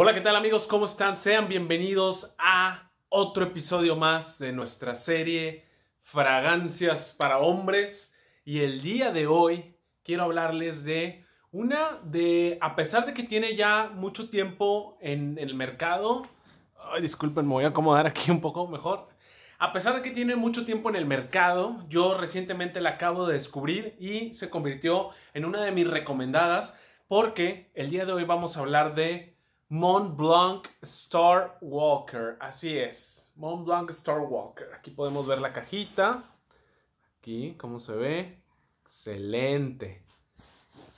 Hola, ¿qué tal amigos? ¿Cómo están? Sean bienvenidos a otro episodio más de nuestra serie Fragancias para Hombres. Y el día de hoy quiero hablarles de una de, a pesar de que tiene ya mucho tiempo en, el mercado, Ay, disculpen, me voy a acomodar aquí un poco mejor. A pesar de que tiene mucho tiempo en el mercado, yo recientemente la acabo de descubrir y se convirtió en una de mis recomendadas porque el día de hoy vamos a hablar de Mont Blanc Star Walker. Así es, Mont Blanc Star Walker. Aquí podemos ver la cajita. Aquí, cómo se ve. Excelente.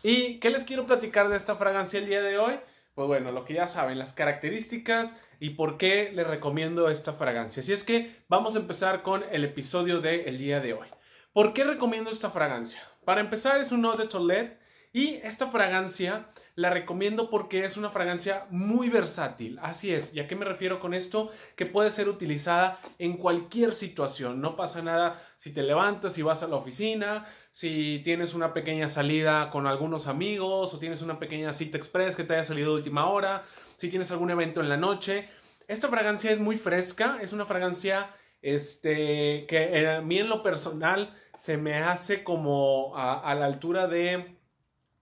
¿Y qué les quiero platicar de esta fragancia el día de hoy? Pues bueno, lo que ya saben, las características y por qué les recomiendo esta fragancia. Así es que vamos a empezar con el episodio del día de hoy. ¿Por qué recomiendo esta fragancia? Para empezar, es un eau de toilette y esta fragancia la recomiendo porque es una fragancia muy versátil. Así es. ¿Y a qué me refiero con esto? Que puede ser utilizada en cualquier situación. No pasa nada si te levantas y vas a la oficina, si tienes una pequeña salida con algunos amigos o tienes una pequeña cita express que te haya salido de última hora, si tienes algún evento en la noche. Esta fragancia es muy fresca, es una fragancia este, que eh, a mí en lo personal se me hace como a la altura de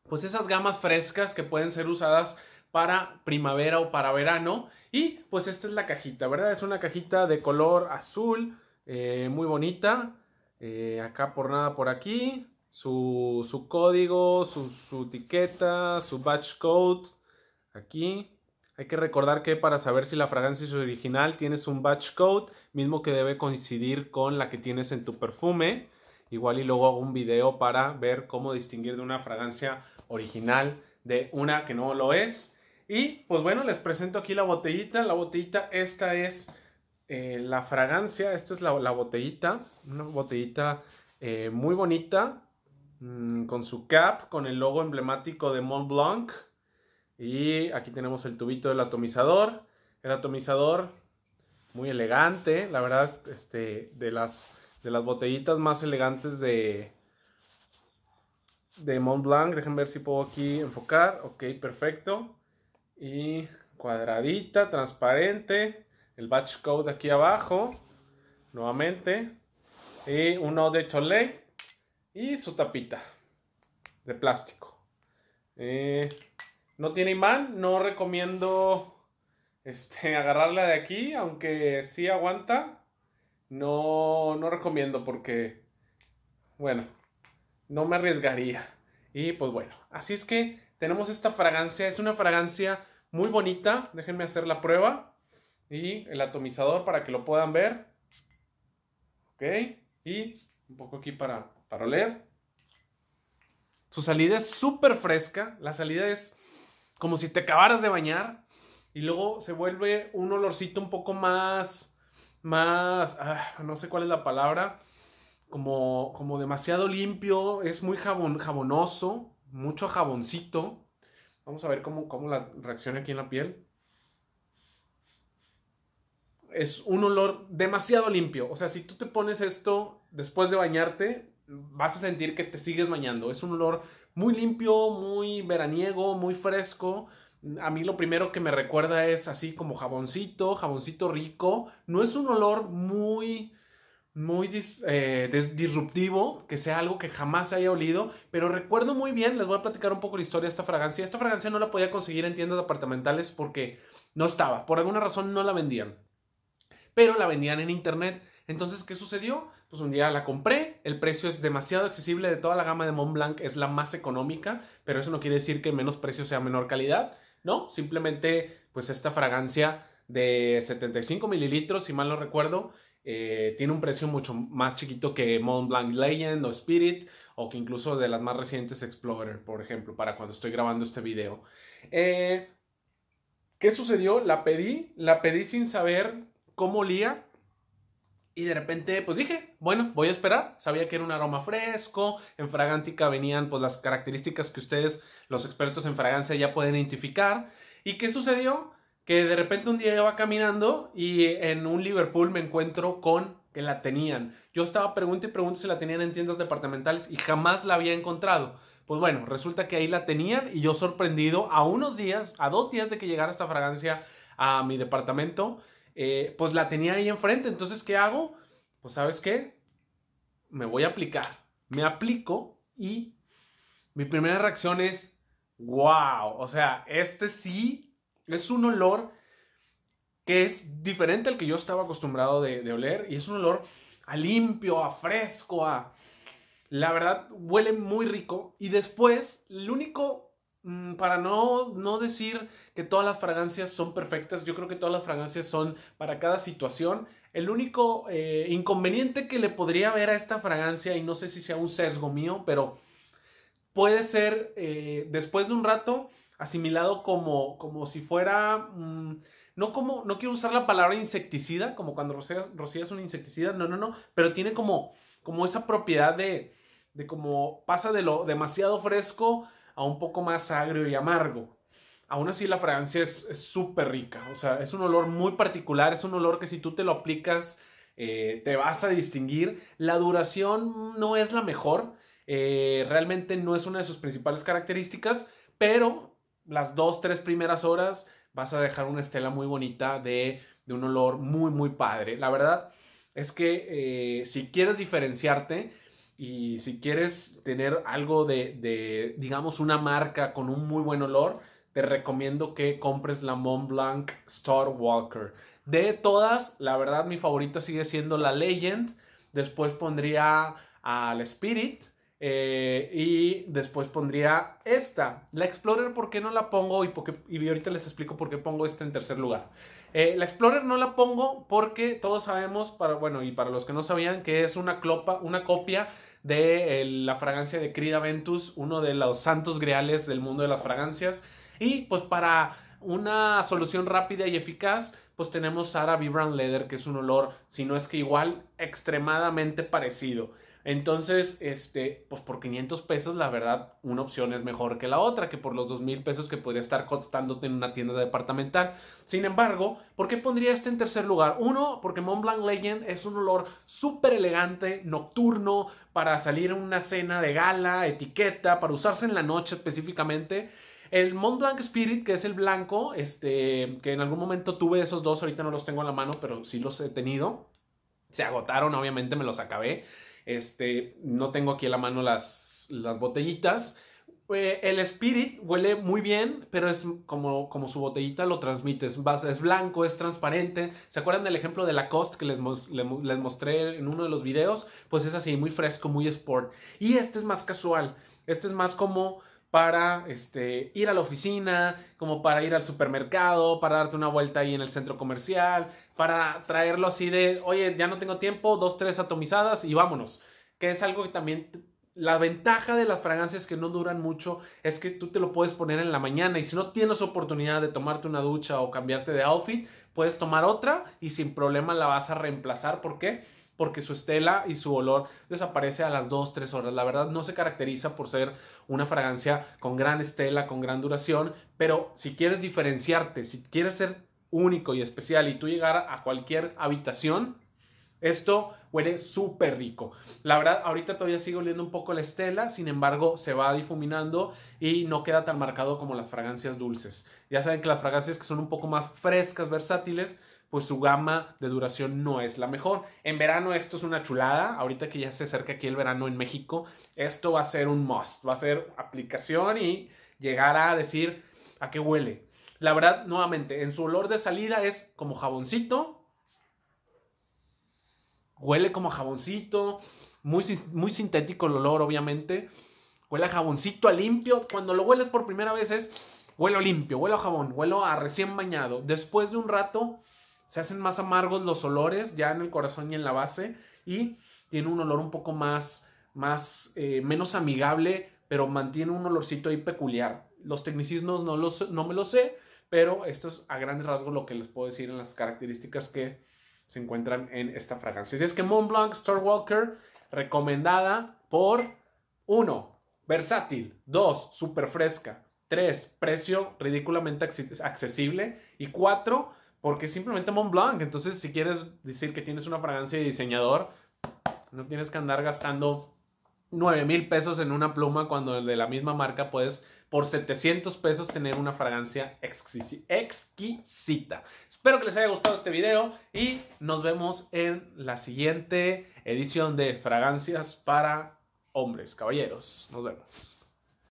pues esas gamas frescas que pueden ser usadas para primavera o para verano. Y pues esta es la cajita, ¿verdad? Es una cajita de color azul, eh, muy bonita. Eh, acá por nada por aquí. Su, código, su, su etiqueta, su batch code. Aquí hay que recordar que para saber si la fragancia es original tienes un batch code, mismo que debe coincidir con la que tienes en tu perfume. Igual y luego hago un video para ver cómo distinguir de una fragancia original de una que no lo es. Y pues bueno, les presento aquí la botellita. La botellita, esta es eh, la fragancia, esta es la, botellita, una botellita eh, muy bonita, mm, con su cap, con el logo emblemático de Mont Blanc. Y aquí tenemos el tubito del atomizador. El atomizador muy elegante, la verdad, este, de las, de las botellitas más elegantes de, de Mont Blanc. Dejen ver si puedo aquí enfocar. Ok, perfecto. Y cuadradita, transparente. El batch code aquí abajo. Nuevamente. Y uno de Chole Y su tapita. De plástico. Eh, no tiene imán. No recomiendo este, agarrarla de aquí. Aunque sí aguanta. No, no recomiendo porque... Bueno, no me arriesgaría. Y pues bueno, así es que tenemos esta fragancia, es una fragancia muy bonita, déjenme hacer la prueba y el atomizador para que lo puedan ver. Ok, y un poco aquí para, para oler. Su salida es súper fresca, la salida es como si te acabaras de bañar y luego se vuelve un olorcito un poco más, más, ah, no sé cuál es la palabra, como, demasiado limpio, es muy jabonoso, mucho jaboncito. Vamos a ver cómo, cómo la reacciona aquí en la piel. Es un olor demasiado limpio. O sea, si tú te pones esto después de bañarte, vas a sentir que te sigues bañando. Es un olor muy limpio, muy veraniego, muy fresco. A mí lo primero que me recuerda es así como jaboncito, jaboncito rico. No es un olor muy muy eh, disruptivo, que sea algo que jamás haya olido, pero recuerdo muy bien, les voy a platicar un poco la historia de esta fragancia. Esta fragancia no la podía conseguir en tiendas departamentales porque no estaba, por alguna razón no la vendían, pero la vendían en internet. Entonces, ¿qué sucedió? Pues un día la compré, el precio es demasiado accesible, de toda la gama de Mont Blanc es la más económica, pero eso no quiere decir que menos precio sea menor calidad, ¿no? Simplemente, pues esta fragancia de 75 mililitros, si mal no recuerdo, eh, tiene un precio mucho más chiquito que Mont Blanc Legend o Spirit o que incluso de las más recientes Explorer, por ejemplo, para cuando estoy grabando este video. Eh, ¿Qué sucedió? La pedí, la pedí sin saber cómo olía y de repente pues dije, bueno, voy a esperar, sabía que era un aroma fresco, en fragántica venían pues las características que ustedes, los expertos en fragancia, ya pueden identificar. ¿Y qué sucedió? que de repente un día yo va caminando y en un Liverpool me encuentro con que la tenían. Yo estaba pregunta y pregunto si la tenían en tiendas departamentales y jamás la había encontrado. Pues bueno, resulta que ahí la tenían y yo sorprendido a unos días, a dos días de que llegara esta fragancia a mi departamento, eh, pues la tenía ahí enfrente. Entonces, ¿qué hago? Pues sabes qué, me voy a aplicar. Me aplico y mi primera reacción es, wow, o sea, este sí es un olor que es diferente al que yo estaba acostumbrado de, oler y es un olor a limpio, a fresco, a... La verdad, huele muy rico y después, el único mm, para no, no, decir que todas las fragancias son perfectas, yo creo que todas las fragancias son para cada situación. El único eh, inconveniente que le podría ver a esta fragancia, y no sé si sea un sesgo mío, pero puede ser eh, después de un rato asimilado como, como si fuera, mm, no como, no quiero usar la palabra insecticida, como cuando rocías, rocías un insecticida, no, no, no, pero tiene como, como esa propiedad de, de como pasa de lo demasiado fresco a un poco más agrio y amargo. Aún así la fragancia es súper rica, o sea, es un olor muy particular, es un olor que si tú te lo aplicas eh, te vas a distinguir. La duración no es la mejor, eh, realmente no es una de sus principales características, pero las dos, tres primeras horas vas a dejar una estela muy bonita de, un olor muy, muy padre. La verdad es que eh, si quieres diferenciarte y si quieres tener algo de, de, digamos, una marca con un muy buen olor, te recomiendo que compres la Mont Blanc Star Walker. De todas, la verdad mi favorita sigue siendo la Legend. Después pondría al Spirit eh, y después pondría esta. La Explorer, ¿por qué no la pongo? Y, porque, y ahorita les explico por qué pongo esta en tercer lugar. Eh, la Explorer no la pongo porque todos sabemos, para, bueno, y para los que no sabían, que es una, clopa, una copia de eh, la fragancia de Creed Ventus, uno de los santos greales del mundo de las fragancias. Y pues para una solución rápida y eficaz, pues tenemos Sara Vibrant Leather, que es un olor, si no es que igual, extremadamente parecido. Entonces, este, pues por 500 pesos, la verdad, una opción es mejor que la otra, que por los $2,000 mil pesos que podría estar costándote en una tienda departamental. Sin embargo, ¿por qué pondría este en tercer lugar? Uno, porque Mont Blanc Legend es un olor súper elegante, nocturno, para salir en una cena de gala, etiqueta, para usarse en la noche específicamente. El Mont Blanc Spirit, que es el blanco, este, que en algún momento tuve esos dos, ahorita no los tengo en la mano, pero sí los he tenido. Se agotaron, obviamente me los acabé. Este, no tengo aquí a la mano las, botellitas. Eh, el Spirit huele muy bien, pero es como, su botellita lo transmite. Es, blanco, es transparente. ¿Se acuerdan del ejemplo de Lacoste que les, les mostré en uno de los videos? Pues es así, muy fresco, muy sport. Y este es más casual. Este es más como para este, ir a la oficina, como para ir al supermercado, para darte una vuelta ahí en el centro comercial, para traerlo así de, oye, ya no tengo tiempo, dos, tres atomizadas y vámonos. Que es algo que también, la ventaja de las fragancias que no duran mucho es que tú te lo puedes poner en la mañana y si no tienes oportunidad de tomarte una ducha o cambiarte de outfit, puedes tomar otra y sin problema la vas a reemplazar. ¿Por qué? porque su estela y su olor desaparece a las 2, 3 horas. La verdad no se caracteriza por ser una fragancia con gran estela, con gran duración, pero si quieres diferenciarte, si quieres ser único y especial y tú llegar a cualquier habitación, esto huele súper rico. La verdad, ahorita todavía sigue oliendo un poco la estela, sin embargo, se va difuminando y no queda tan marcado como las fragancias dulces. Ya saben que las fragancias que son un poco más frescas, versátiles, pues su gama de duración no es la mejor. En verano esto es una chulada, ahorita que ya se acerca aquí el verano en México, esto va a ser un must, va a ser aplicación y llegar a decir a qué huele. La verdad, nuevamente, en su olor de salida es como jaboncito, huele como jaboncito, muy, muy sintético el olor, obviamente. Huele a jaboncito, a limpio. Cuando lo hueles por primera vez es huelo limpio, huele a jabón, huele a recién bañado. Después de un rato, se hacen más amargos los olores ya en el corazón y en la base y tiene un olor un poco más, más eh, menos amigable, pero mantiene un olorcito ahí peculiar. Los tecnicismos no, los, no me lo sé, pero esto es a grandes rasgos lo que les puedo decir en las características que se encuentran en esta fragancia. Así es que Montblanc Star Walker recomendada por 1. Versátil, 2. super fresca, 3. Precio ridículamente accesible y 4 porque simplemente Mont Blanc. Entonces, si quieres decir que tienes una fragancia de diseñador, no tienes que andar gastando 9 mil pesos en una pluma cuando de la misma marca puedes por 700 pesos tener una fragancia exquisita. Espero que les haya gustado este video y nos vemos en la siguiente edición de Fragancias para Hombres, Caballeros. Nos vemos.